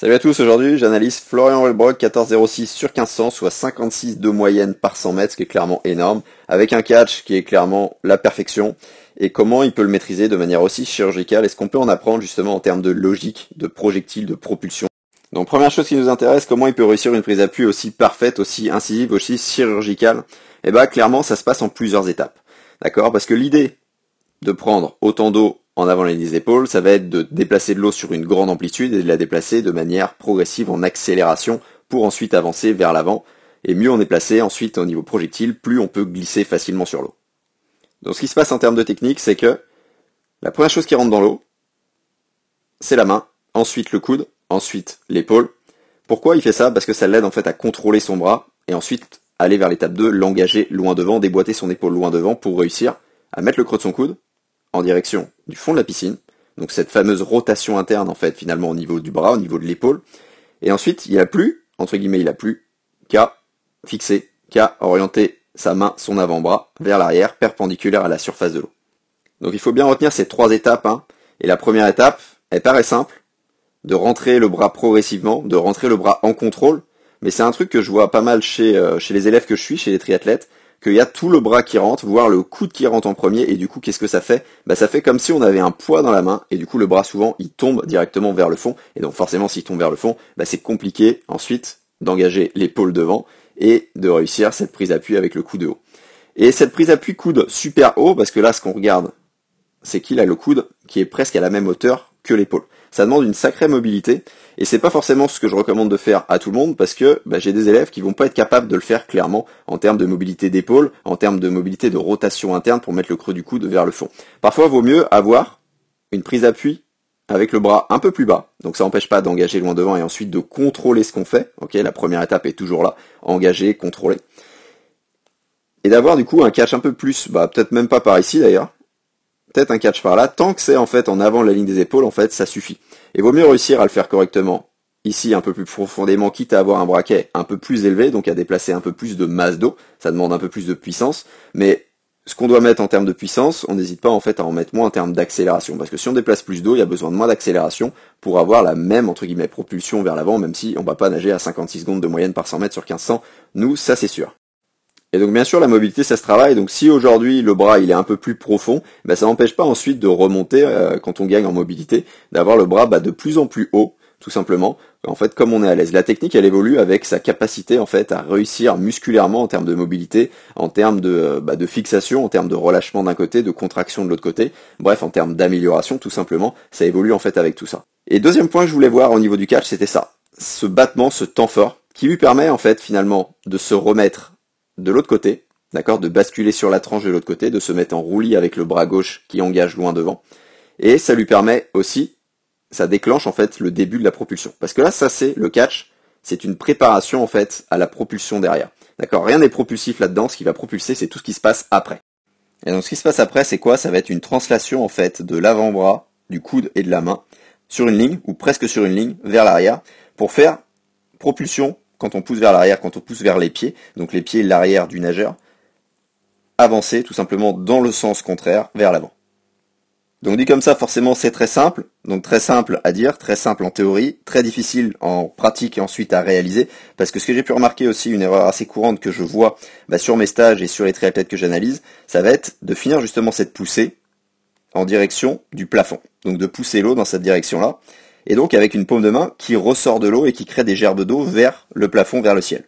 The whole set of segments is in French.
Salut à tous, aujourd'hui j'analyse Florian Welbrock 1406 sur 1500, soit 56 de moyenne par 100 mètres, ce qui est clairement énorme, avec un catch qui est clairement la perfection, et comment il peut le maîtriser de manière aussi chirurgicale, et ce qu'on peut en apprendre justement en termes de logique, de projectile, de propulsion. Donc première chose qui nous intéresse, comment il peut réussir une prise d'appui aussi parfaite, aussi incisive, aussi chirurgicale Eh bah, clairement ça se passe en plusieurs étapes, d'accord Parce que l'idée de prendre autant d'eau en avant les épaules, ça va être de déplacer de l'eau sur une grande amplitude et de la déplacer de manière progressive en accélération pour ensuite avancer vers l'avant. Et mieux on est placé ensuite au niveau projectile, plus on peut glisser facilement sur l'eau. Donc ce qui se passe en termes de technique, c'est que la première chose qui rentre dans l'eau, c'est la main, ensuite le coude, ensuite l'épaule. Pourquoi il fait ça Parce que ça l'aide en fait à contrôler son bras et ensuite aller vers l'étape 2, l'engager loin devant, déboîter son épaule loin devant pour réussir à mettre le creux de son coude, en direction du fond de la piscine. Donc cette fameuse rotation interne en fait finalement au niveau du bras, au niveau de l'épaule. Et ensuite il a plus, entre guillemets il a plus qu'à fixer, qu'à orienter sa main, son avant-bras vers l'arrière, perpendiculaire à la surface de l'eau. Donc il faut bien retenir ces trois étapes. Hein. Et la première étape, elle paraît simple, de rentrer le bras progressivement, de rentrer le bras en contrôle. Mais c'est un truc que je vois pas mal chez, euh, chez les élèves que je suis, chez les triathlètes qu'il y a tout le bras qui rentre, voire le coude qui rentre en premier, et du coup qu'est-ce que ça fait Bah ça fait comme si on avait un poids dans la main, et du coup le bras souvent il tombe directement vers le fond, et donc forcément s'il tombe vers le fond, bah c'est compliqué ensuite d'engager l'épaule devant et de réussir cette prise d'appui avec le coude haut. Et cette prise appui coude super haut, parce que là ce qu'on regarde, c'est qu'il a le coude qui est presque à la même hauteur que l'épaule ça demande une sacrée mobilité et c'est pas forcément ce que je recommande de faire à tout le monde parce que bah, j'ai des élèves qui vont pas être capables de le faire clairement en termes de mobilité d'épaule, en termes de mobilité de rotation interne pour mettre le creux du coude vers le fond. Parfois, vaut mieux avoir une prise d'appui avec le bras un peu plus bas. Donc ça n'empêche pas d'engager loin devant et ensuite de contrôler ce qu'on fait. Ok, la première étape est toujours là, engager, contrôler. Et d'avoir du coup un cache un peu plus, bah peut-être même pas par ici d'ailleurs, peut-être un catch par là, tant que c'est en fait en avant de la ligne des épaules, en fait, ça suffit. Et vaut mieux réussir à le faire correctement ici un peu plus profondément, quitte à avoir un braquet un peu plus élevé, donc à déplacer un peu plus de masse d'eau, ça demande un peu plus de puissance, mais ce qu'on doit mettre en termes de puissance, on n'hésite pas en fait à en mettre moins en termes d'accélération, parce que si on déplace plus d'eau, il y a besoin de moins d'accélération pour avoir la même entre guillemets propulsion vers l'avant, même si on va pas nager à 56 secondes de moyenne par 100 mètres sur 1500, nous ça c'est sûr. Et donc bien sûr la mobilité ça se travaille, donc si aujourd'hui le bras il est un peu plus profond, bah, ça n'empêche pas ensuite de remonter euh, quand on gagne en mobilité, d'avoir le bras bah, de plus en plus haut, tout simplement, en fait comme on est à l'aise. La technique elle évolue avec sa capacité en fait à réussir musculairement en termes de mobilité, en termes de, euh, bah, de fixation, en termes de relâchement d'un côté, de contraction de l'autre côté, bref en termes d'amélioration tout simplement, ça évolue en fait avec tout ça. Et deuxième point que je voulais voir au niveau du catch c'était ça, ce battement, ce temps fort, qui lui permet en fait finalement de se remettre de l'autre côté, d'accord, de basculer sur la tranche de l'autre côté, de se mettre en roulis avec le bras gauche qui engage loin devant. Et ça lui permet aussi, ça déclenche en fait le début de la propulsion. Parce que là, ça c'est le catch, c'est une préparation en fait à la propulsion derrière. D'accord, rien n'est propulsif là-dedans, ce qui va propulser c'est tout ce qui se passe après. Et donc ce qui se passe après, c'est quoi Ça va être une translation en fait de l'avant-bras, du coude et de la main sur une ligne, ou presque sur une ligne, vers l'arrière, pour faire propulsion quand on pousse vers l'arrière, quand on pousse vers les pieds, donc les pieds et l'arrière du nageur, avancer tout simplement dans le sens contraire, vers l'avant. Donc dit comme ça, forcément c'est très simple, donc très simple à dire, très simple en théorie, très difficile en pratique et ensuite à réaliser, parce que ce que j'ai pu remarquer aussi, une erreur assez courante que je vois bah, sur mes stages et sur les triathlètes que j'analyse, ça va être de finir justement cette poussée en direction du plafond, donc de pousser l'eau dans cette direction-là, et donc avec une paume de main qui ressort de l'eau et qui crée des gerbes d'eau vers le plafond, vers le ciel.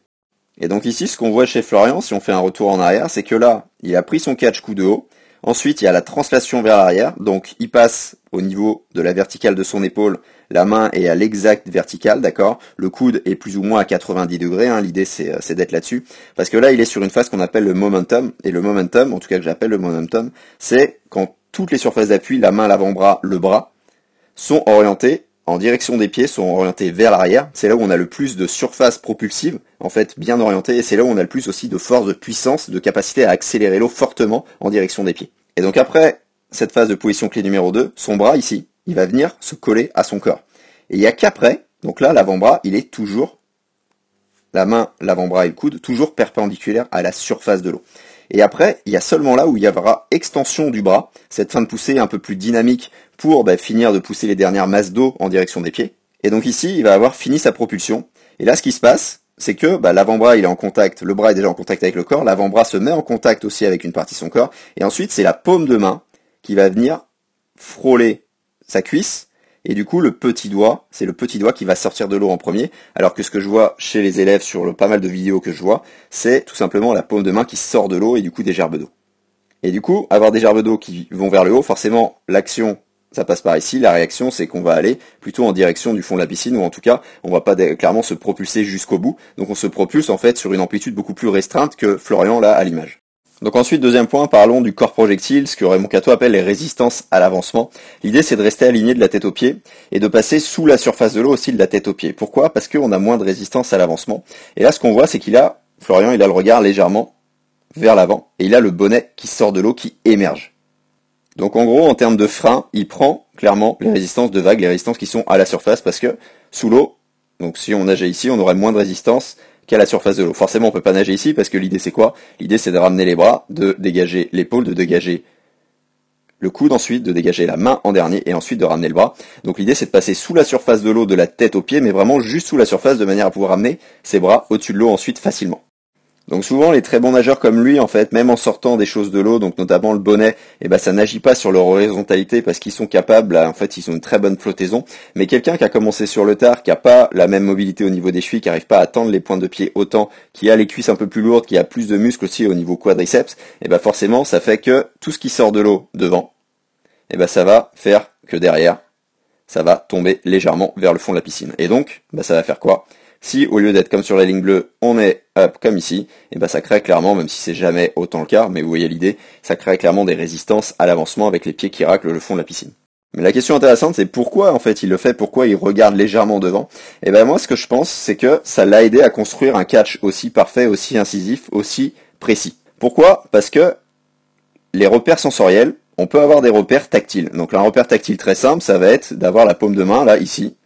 Et donc ici, ce qu'on voit chez Florian, si on fait un retour en arrière, c'est que là, il a pris son catch coup de haut, ensuite il y a la translation vers l'arrière, donc il passe au niveau de la verticale de son épaule, la main est à l'exacte verticale, d'accord Le coude est plus ou moins à 90 degrés, hein. l'idée euh, c'est d'être là-dessus, parce que là il est sur une phase qu'on appelle le momentum, et le momentum, en tout cas que j'appelle le momentum, c'est quand toutes les surfaces d'appui, la main, l'avant-bras, le bras, sont orientées en direction des pieds sont orientés vers l'arrière. C'est là où on a le plus de surface propulsive, en fait bien orientée, et c'est là où on a le plus aussi de force, de puissance, de capacité à accélérer l'eau fortement en direction des pieds. Et donc après cette phase de position clé numéro 2, son bras ici, il va venir se coller à son corps. Et il n'y a qu'après, donc là l'avant-bras, il est toujours, la main, l'avant-bras et le coude, toujours perpendiculaire à la surface de l'eau. Et après, il y a seulement là où il y aura extension du bras, cette fin de poussée un peu plus dynamique pour bah, finir de pousser les dernières masses d'eau en direction des pieds. Et donc ici, il va avoir fini sa propulsion. Et là, ce qui se passe, c'est que bah, l'avant-bras il est en contact, le bras est déjà en contact avec le corps, l'avant-bras se met en contact aussi avec une partie de son corps, et ensuite c'est la paume de main qui va venir frôler sa cuisse et du coup, le petit doigt, c'est le petit doigt qui va sortir de l'eau en premier, alors que ce que je vois chez les élèves sur le pas mal de vidéos que je vois, c'est tout simplement la paume de main qui sort de l'eau et du coup des gerbes d'eau. Et du coup, avoir des gerbes d'eau qui vont vers le haut, forcément, l'action, ça passe par ici, la réaction, c'est qu'on va aller plutôt en direction du fond de la piscine, ou en tout cas, on va pas clairement se propulser jusqu'au bout, donc on se propulse en fait sur une amplitude beaucoup plus restreinte que Florian là à l'image. Donc ensuite, deuxième point, parlons du corps projectile, ce que Raymond Cato appelle les résistances à l'avancement. L'idée, c'est de rester aligné de la tête aux pieds et de passer sous la surface de l'eau aussi de la tête aux pieds. Pourquoi Parce qu'on a moins de résistance à l'avancement. Et là, ce qu'on voit, c'est qu'il a, Florian, il a le regard légèrement vers l'avant et il a le bonnet qui sort de l'eau, qui émerge. Donc en gros, en termes de frein, il prend clairement les résistances de vagues, les résistances qui sont à la surface parce que sous l'eau, donc si on nageait ici, on aurait moins de résistance à la surface de l'eau. Forcément, on peut pas nager ici parce que l'idée c'est quoi L'idée c'est de ramener les bras, de dégager l'épaule, de dégager le coude ensuite, de dégager la main en dernier et ensuite de ramener le bras. Donc l'idée c'est de passer sous la surface de l'eau de la tête aux pieds, mais vraiment juste sous la surface de manière à pouvoir ramener ses bras au-dessus de l'eau ensuite facilement. Donc souvent les très bons nageurs comme lui, en fait, même en sortant des choses de l'eau, donc notamment le bonnet, eh ben ça n'agit pas sur leur horizontalité parce qu'ils sont capables, en fait, ils ont une très bonne flottaison. Mais quelqu'un qui a commencé sur le tard, qui a pas la même mobilité au niveau des chevilles, qui arrive pas à tendre les points de pied autant, qui a les cuisses un peu plus lourdes, qui a plus de muscles aussi au niveau quadriceps, eh ben forcément ça fait que tout ce qui sort de l'eau devant, eh ben ça va faire que derrière, ça va tomber légèrement vers le fond de la piscine. Et donc, bah, ça va faire quoi si au lieu d'être comme sur la ligne bleue, on est up comme ici, et eh ben ça crée clairement, même si c'est jamais autant le cas, mais vous voyez l'idée, ça crée clairement des résistances à l'avancement avec les pieds qui raclent le fond de la piscine. Mais la question intéressante, c'est pourquoi en fait il le fait, pourquoi il regarde légèrement devant. Et eh ben moi, ce que je pense, c'est que ça l'a aidé à construire un catch aussi parfait, aussi incisif, aussi précis. Pourquoi Parce que les repères sensoriels, on peut avoir des repères tactiles. Donc un repère tactile très simple, ça va être d'avoir la paume de main là ici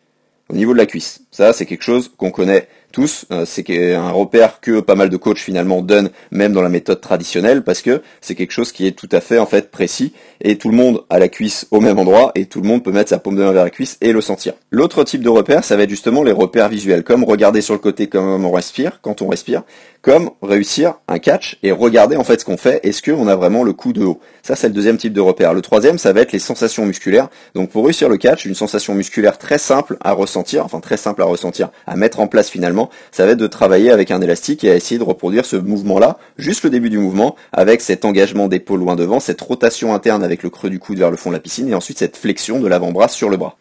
au niveau de la cuisse. Ça, c'est quelque chose qu'on connaît tous, euh, c'est un repère que pas mal de coachs finalement donnent, même dans la méthode traditionnelle, parce que c'est quelque chose qui est tout à fait en fait précis, et tout le monde a la cuisse au même endroit, et tout le monde peut mettre sa paume de main vers la cuisse et le sentir. L'autre type de repère, ça va être justement les repères visuels, comme regarder sur le côté comme on respire, quand on respire, comme réussir un catch et regarder en fait ce qu'on fait, est-ce qu'on a vraiment le coup de haut. Ça c'est le deuxième type de repère. Le troisième, ça va être les sensations musculaires. Donc pour réussir le catch, une sensation musculaire très simple à ressentir, enfin très simple à ressentir, à mettre en place finalement, ça va être de travailler avec un élastique et à essayer de reproduire ce mouvement-là, juste le début du mouvement, avec cet engagement d'épaule loin devant, cette rotation interne avec le creux du coude vers le fond de la piscine, et ensuite cette flexion de l'avant-bras sur le bras.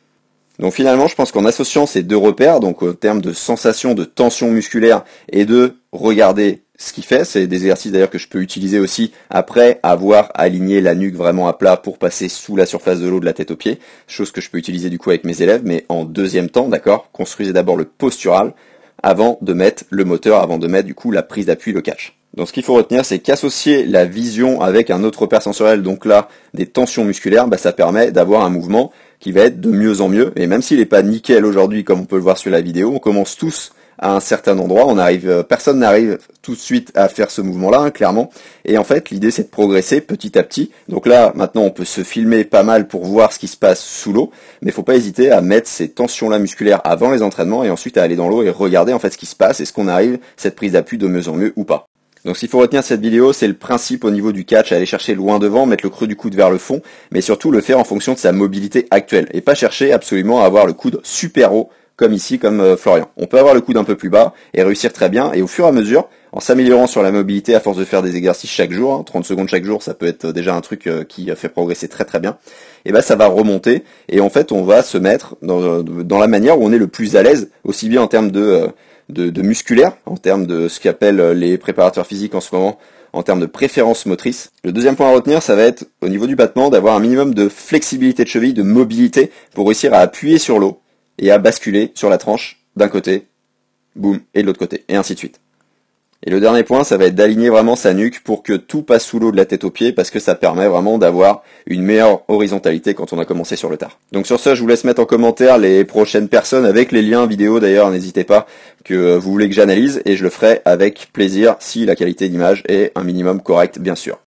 Donc finalement, je pense qu'en associant ces deux repères, donc au terme de sensation de tension musculaire et de regarder ce qu'il fait, c'est des exercices d'ailleurs que je peux utiliser aussi après avoir aligné la nuque vraiment à plat pour passer sous la surface de l'eau de la tête aux pieds, chose que je peux utiliser du coup avec mes élèves, mais en deuxième temps, d'accord, construisez d'abord le postural, avant de mettre le moteur, avant de mettre du coup la prise d'appui, le cache. Donc ce qu'il faut retenir, c'est qu'associer la vision avec un autre repère sensoriel, donc là des tensions musculaires, bah, ça permet d'avoir un mouvement qui va être de mieux en mieux. Et même s'il n'est pas nickel aujourd'hui, comme on peut le voir sur la vidéo, on commence tous à un certain endroit. On euh, personne n'arrive tout de suite à faire ce mouvement-là, hein, clairement. Et en fait, l'idée c'est de progresser petit à petit. Donc là, maintenant, on peut se filmer pas mal pour voir ce qui se passe sous l'eau, mais il faut pas hésiter à mettre ces tensions-là musculaires avant les entraînements et ensuite à aller dans l'eau et regarder en fait ce qui se passe. Est-ce qu'on arrive cette prise d'appui de mieux en mieux ou pas? Donc s'il faut retenir cette vidéo, c'est le principe au niveau du catch, aller chercher loin devant, mettre le creux du coude vers le fond, mais surtout le faire en fonction de sa mobilité actuelle, et pas chercher absolument à avoir le coude super haut comme ici, comme euh, Florian. On peut avoir le coude un peu plus bas et réussir très bien, et au fur et à mesure, en s'améliorant sur la mobilité à force de faire des exercices chaque jour, 30 hein, secondes chaque jour, ça peut être euh, déjà un truc euh, qui fait progresser très très bien, et eh ben ça va remonter, et en fait on va se mettre dans, la manière où on est le plus à l'aise, aussi bien en termes de, de, de musculaire, en termes de ce qu'appellent les préparateurs physiques en ce moment, en termes de préférence motrice. Le deuxième point à retenir, ça va être au niveau du battement d'avoir un minimum de flexibilité de cheville, de mobilité pour réussir à appuyer sur l'eau et à basculer sur la tranche d'un côté, boum, et de l'autre côté, et ainsi de suite. Et le dernier point, ça va être d'aligner vraiment sa nuque pour que tout passe sous l'eau de la tête aux pieds parce que ça permet vraiment d'avoir une meilleure horizontalité quand on a commencé sur le tard. Donc sur ce, je vous laisse mettre en commentaire les prochaines personnes avec les liens vidéo d'ailleurs, n'hésitez pas que euh, vous voulez que j'analyse et je le ferai avec plaisir si la qualité d'image est un minimum correcte bien sûr.